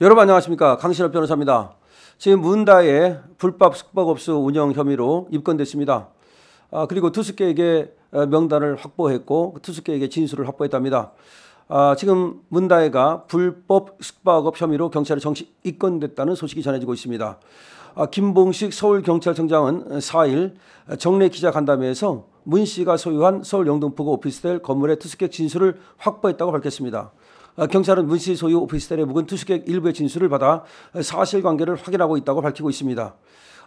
여러분 안녕하십니까 강신업 변호사입니다. 지금 문다에 불법 숙박업소 운영 혐의로 입건됐습니다. 아, 그리고 투숙객에게 어, 명단을 확보했고 그 투숙객에게 진술을 확보했답니다. 아, 지금 문다에가 불법 숙박업 혐의로 경찰에 정식 입건됐다는 소식이 전해지고 있습니다. 아, 김봉식 서울경찰청장은 4일 정례 기자간담회에서 문 씨가 소유한 서울 영등포구 오피스텔 건물의 투숙객 진술을 확보했다고 밝혔습니다. 어, 경찰은 문씨 소유 오피스텔의 묵은 투숙객 일부의 진술을 받아 사실관계를 확인하고 있다고 밝히고 있습니다.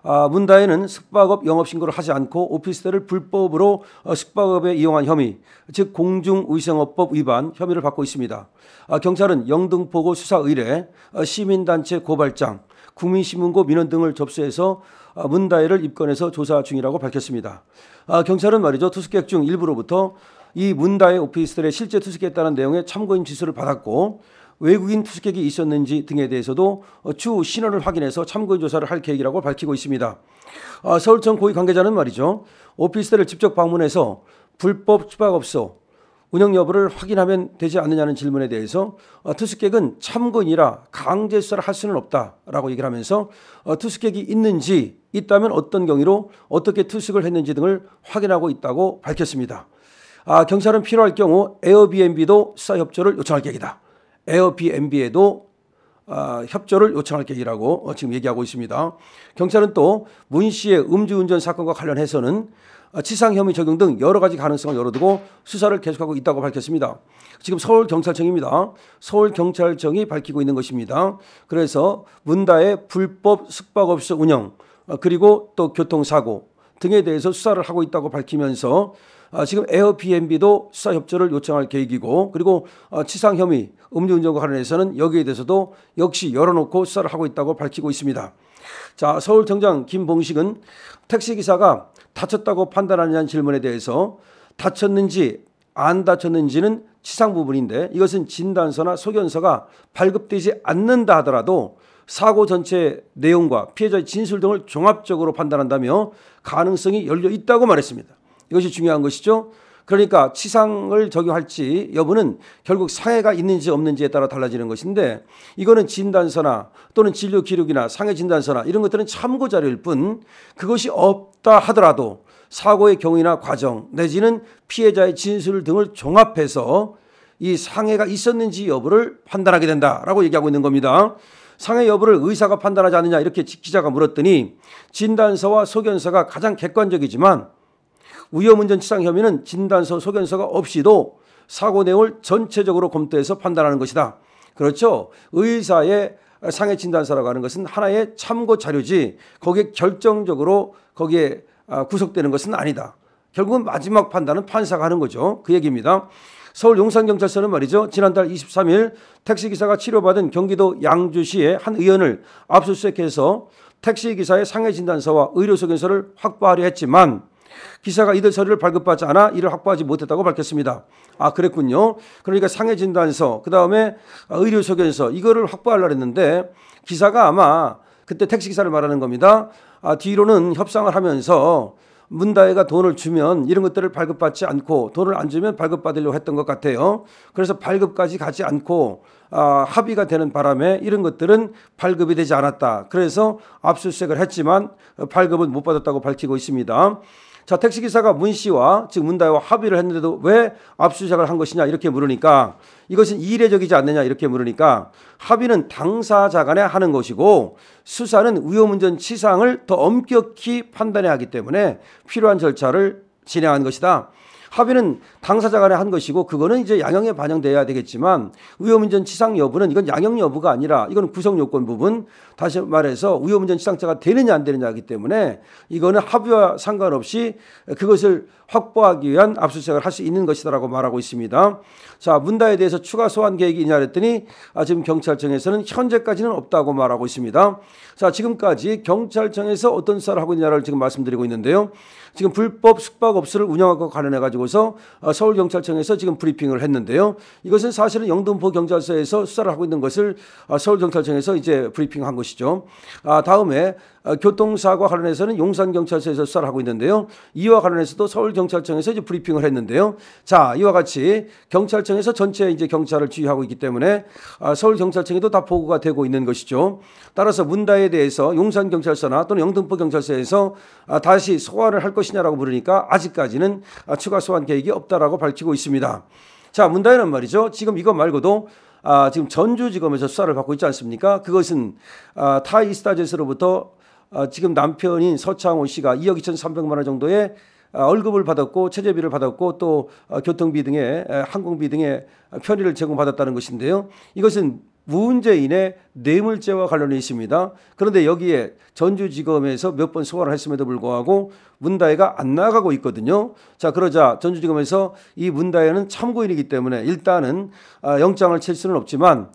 아, 문다혜는 숙박업 영업신고를 하지 않고 오피스텔을 불법으로 어, 숙박업에 이용한 혐의, 즉 공중위생업법 위반 혐의를 받고 있습니다. 아, 경찰은 영등포고 수사 의뢰, 어, 시민단체 고발장, 국민신문고 민원 등을 접수해서 문다혜를 입건해서 조사 중이라고 밝혔습니다. 아, 경찰은 말이죠. 투숙객 중 일부로부터 이 문다의 오피스텔에 실제 투숙했다는 내용의 참고인 지수를 받았고 외국인 투숙객이 있었는지 등에 대해서도 추후 신원을 확인해서 참고인 조사를 할 계획이라고 밝히고 있습니다. 아, 서울청 고위 관계자는 말이죠. 오피스텔을 직접 방문해서 불법 숙박업소 운영 여부를 확인하면 되지 않느냐는 질문에 대해서 어, 투숙객은 참고인이라 강제 수사를 할 수는 없다라고 얘기를 하면서 어, 투숙객이 있는지 있다면 어떤 경위로 어떻게 투숙을 했는지 등을 확인하고 있다고 밝혔습니다. 아, 경찰은 필요할 경우 에어비앤비도 수사 협조를 요청할 계획이다. 에어비앤비에도 아, 협조를 요청할 계획이라고 어, 지금 얘기하고 있습니다. 경찰은 또 문 씨의 음주운전 사건과 관련해서는 아, 치상 혐의 적용 등 여러 가지 가능성을 열어두고 수사를 계속하고 있다고 밝혔습니다. 지금 서울경찰청입니다. 서울경찰청이 밝히고 있는 것입니다. 그래서 문다의 불법 숙박업소 운영 어, 그리고 또 교통사고 등에 대해서 수사를 하고 있다고 밝히면서 아, 지금 에어비앤비도 수사 협조를 요청할 계획이고 그리고 아, 치상 혐의 음주운전과 관련해서는 여기에 대해서도 역시 열어놓고 수사를 하고 있다고 밝히고 있습니다. 자 서울청장 김봉식은 택시기사가 다쳤다고 판단하냐는 질문에 대해서 다쳤는지 안 다쳤는지는 치상 부분인데 이것은 진단서나 소견서가 발급되지 않는다 하더라도 사고 전체 내용과 피해자의 진술 등을 종합적으로 판단한다며 가능성이 열려 있다고 말했습니다. 이것이 중요한 것이죠. 그러니까 치상을 적용할지 여부는 결국 상해가 있는지 없는지에 따라 달라지는 것인데 이거는 진단서나 또는 진료 기록이나 상해 진단서나 이런 것들은 참고 자료일 뿐 그것이 없다 하더라도 사고의 경위나 과정 내지는 피해자의 진술 등을 종합해서 이 상해가 있었는지 여부를 판단하게 된다라고 얘기하고 있는 겁니다. 상해 여부를 의사가 판단하지 않느냐 이렇게 기자가 물었더니 진단서와 소견서가 가장 객관적이지만 위험운전 치상 혐의는 진단서 소견서가 없이도 사고 내용을 전체적으로 검토해서 판단하는 것이다. 그렇죠. 의사의 상해 진단서라고 하는 것은 하나의 참고 자료지 거기에 결정적으로 거기에 아, 구속되는 것은 아니다. 결국은 마지막 판단은 판사가 하는 거죠. 그 얘기입니다. 서울 용산경찰서는 말이죠. 지난달 23일 택시기사가 치료받은 경기도 양주시의 한 의원을 압수수색해서 택시기사의 상해 진단서와 의료소견서를 확보하려 했지만 기사가 이들 서류를 발급받지 않아 이를 확보하지 못했다고 밝혔습니다. 아, 그랬군요. 그러니까 상해 진단서, 그 다음에 의료 소견서 이거를 확보하려고 했는데 기사가 아마 그때 택시 기사를 말하는 겁니다. 아, 뒤로는 협상을 하면서 문다혜가 돈을 주면 이런 것들을 발급받지 않고 돈을 안 주면 발급받으려고 했던 것 같아요. 그래서 발급까지 가지 않고 아, 합의가 되는 바람에 이런 것들은 발급이 되지 않았다. 그래서 압수수색을 했지만 발급은 못 받았다고 밝히고 있습니다. 자, 택시기사가 문 씨와 즉 문다이와 합의를 했는데도 왜 압수수색을 한 것이냐 이렇게 물으니까 이것은 이례적이지 않느냐 이렇게 물으니까 합의는 당사자 간에 하는 것이고 수사는 위험운전 치상을 더 엄격히 판단해야 하기 때문에 필요한 절차를 진행한 것이다. 합의는 당사자 간에 한 것이고 그거는 이제 양형에 반영돼야 되겠지만 위험운전 치상 여부는 이건 양형 여부가 아니라 이건 구성 요건 부분 다시 말해서 위험운전 치상자가 되느냐 안 되느냐이기 때문에 이거는 합의와 상관없이 그것을 확보하기 위한 압수수색을 할 수 있는 것이다라고 말하고 있습니다. 자, 문다에 대해서 추가 소환 계획이 있냐 했더니 아, 지금 경찰청에서는 현재까지는 없다고 말하고 있습니다. 자, 지금까지 경찰청에서 어떤 수사를 하고 있냐를 지금 말씀드리고 있는데요. 지금 불법 숙박업소를 운영하고 관련해 가지고서 아, 서울경찰청에서 지금 브리핑을 했는데요. 이것은 사실은 영등포 경찰서에서 수사를 하고 있는 것을 아, 서울경찰청에서 이제 브리핑한 것이죠. 아, 다음에 아, 교통사고 관련해서는 용산경찰서에서 수사를 하고 있는데요. 이와 관련해서도 서울 경찰청에서 이제 브리핑을 했는데요. 자, 이와 같이 경찰청에서 전체 이제 경찰을 지휘하고 있기 때문에 아, 서울 경찰청에도 다 보고가 되고 있는 것이죠. 따라서 문다에 대해서 용산 경찰서나 또는 영등포 경찰서에서 아, 다시 소환을 할 것이냐라고 물으니까 아직까지는 아, 추가 소환 계획이 없다라고 밝히고 있습니다. 자, 문다에는 말이죠. 지금 이거 말고도 아, 지금 전주지검에서 수사를 받고 있지 않습니까? 그것은 아, 타이스타제스로부터 아, 지금 남편인 서창호 씨가 2억 2,300만 원 정도의 어, 월급을 받았고 체제비를 받았고 또 어, 교통비 등의 항공비 등의 편의를 제공받았다는 것인데요. 이것은 문재인의 뇌물죄와 관련이 있습니다. 그런데 여기에 전주지검에서 몇 번 소환을 했음에도 불구하고 문다혜가 안 나가고 있거든요. 자 그러자 전주지검에서 이 문다혜는 참고인이기 때문에 일단은 어, 영장을 칠 수는 없지만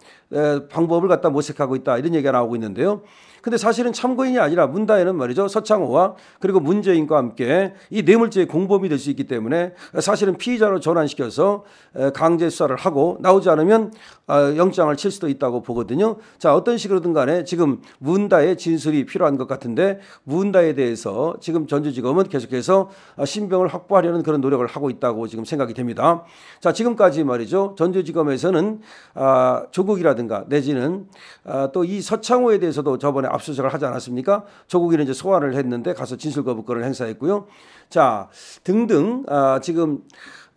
방법을 갖다 모색하고 있다 이런 얘기가 나오고 있는데요. 근데 사실은 참고인이 아니라 문다에는 말이죠. 서창호와 그리고 문재인과 함께 이 뇌물죄의 네 공범이 될 수 있기 때문에 사실은 피의자로 전환시켜서 강제 수사를 하고 나오지 않으면 아, 영장을 칠 수도 있다고 보거든요. 자, 어떤 식으로든 간에 지금 문다의 진술이 필요한 것 같은데 문다에 대해서 지금 전주지검은 계속해서 아, 신병을 확보하려는 그런 노력을 하고 있다고 지금 생각이 됩니다. 자, 지금까지 말이죠. 전주지검에서는 아, 조국이라든가 내지는 또 이 서창호에 대해서도 저번에 압수수색을 하지 않았습니까? 조국이는 이제 소환을 했는데 가서 진술 거부권을 행사했고요. 자 등등 아, 지금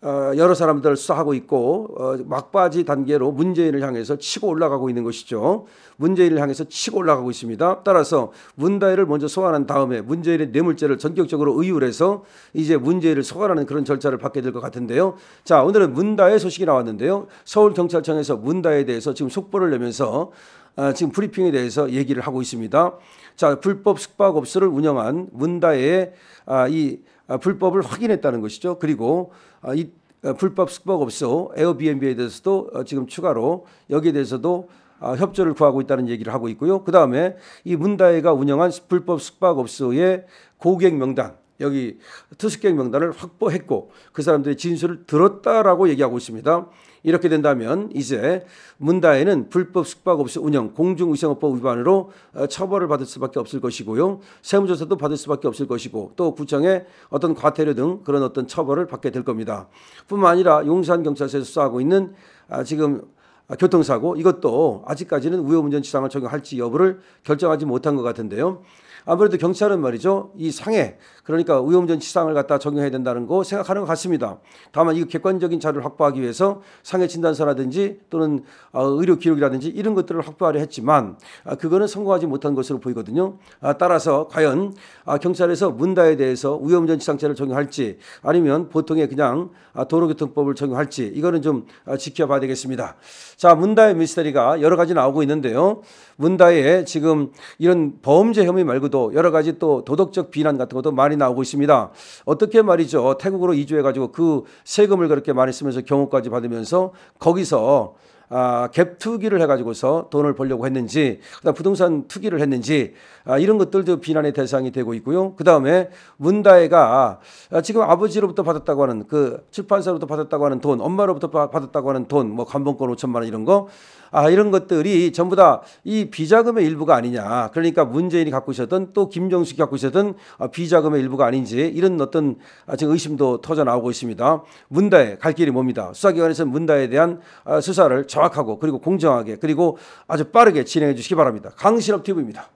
어, 여러 사람들을 수사하고 있고 어, 막바지 단계로 문재인을 향해서 치고 올라가고 있는 것이죠. 문재인을 향해서 치고 올라가고 있습니다. 따라서 문다혜를 먼저 소환한 다음에 문재인의 뇌물죄를 전격적으로 의유를 해서 이제 문재인을 소환하는 그런 절차를 받게 될 것 같은데요. 자 오늘은 문다혜 소식이 나왔는데요. 서울경찰청에서 문다혜에 대해서 지금 속보를 내면서 아, 지금 브리핑에 대해서 얘기를 하고 있습니다. 자, 불법 숙박업소를 운영한 문다에 아, 이 아, 불법을 확인했다는 것이죠. 그리고 이 불법 숙박업소 에어비앤비에 대해서도 어, 지금 추가로 여기에 대해서도 협조를 구하고 있다는 얘기를 하고 있고요. 그 다음에 이 문다혜가 운영한 불법 숙박업소의 고객 명단 여기 투숙객 명단을 확보했고 그 사람들의 진술을 들었다라고 얘기하고 있습니다. 이렇게 된다면 이제 문다에는 불법 숙박업소 운영 공중위생업법 위반으로 어, 처벌을 받을 수밖에 없을 것이고요. 세무조사도 받을 수밖에 없을 것이고 또구청에 어떤 과태료 등 그런 어떤 처벌을 받게 될 겁니다. 뿐만 아니라 용산경찰서에서 수사하고 있는 아, 지금 아, 교통사고 이것도 아직까지는 우회운전치상을 적용할지 여부를 결정하지 못한 것 같은데요. 아무래도 경찰은 말이죠. 이 상해, 그러니까 우회운전치상을 갖다 적용해야 된다는 거 생각하는 것 같습니다. 다만 이 객관적인 자료를 확보하기 위해서 상해 진단서라든지 또는 어, 의료 기록이라든지 이런 것들을 확보하려 했지만 아, 그거는 성공하지 못한 것으로 보이거든요. 아, 따라서 과연 경찰에서 문다에 대해서 우회운전치상죄를 적용할지 아니면 보통의 그냥 도로교통법을 적용할지 이거는 좀 지켜봐야 되겠습니다. 자, 문다의 미스터리가 여러 가지 나오고 있는데요. 문다에 지금 이런 범죄 혐의 말고도 여러 가지 또 도덕적 비난 같은 것도 많이 나오고 있습니다. 어떻게 말이죠. 태국으로 이주해가지고 그 세금을 그렇게 많이 쓰면서 경호까지 받으면서 거기서 아, 갭 투기를 해가지고서 돈을 벌려고 했는지, 그다음 부동산 투기를 했는지 아, 이런 것들도 비난의 대상이 되고 있고요. 그 다음에 문다혜가 아, 지금 아버지로부터 받았다고 하는 그 출판사로부터 받았다고 하는 돈, 엄마로부터 받았다고 하는 돈, 뭐관본권 5천만 원 이런 거, 아 이런 것들이 전부 다 이 비자금의 일부가 아니냐. 그러니까 문재인이 갖고 있었던 또김정식이 갖고 있었던 아, 비자금의 일부가 아닌지 이런 어떤 아, 지금 의심도 터져 나오고 있습니다. 문다혜 갈 길이 뭡니다. 수사기관에서 는 문다에 대한 아, 수사를 정확하고 그리고 공정하게 그리고 아주 빠르게 진행해 주시기 바랍니다. 강신업 TV입니다.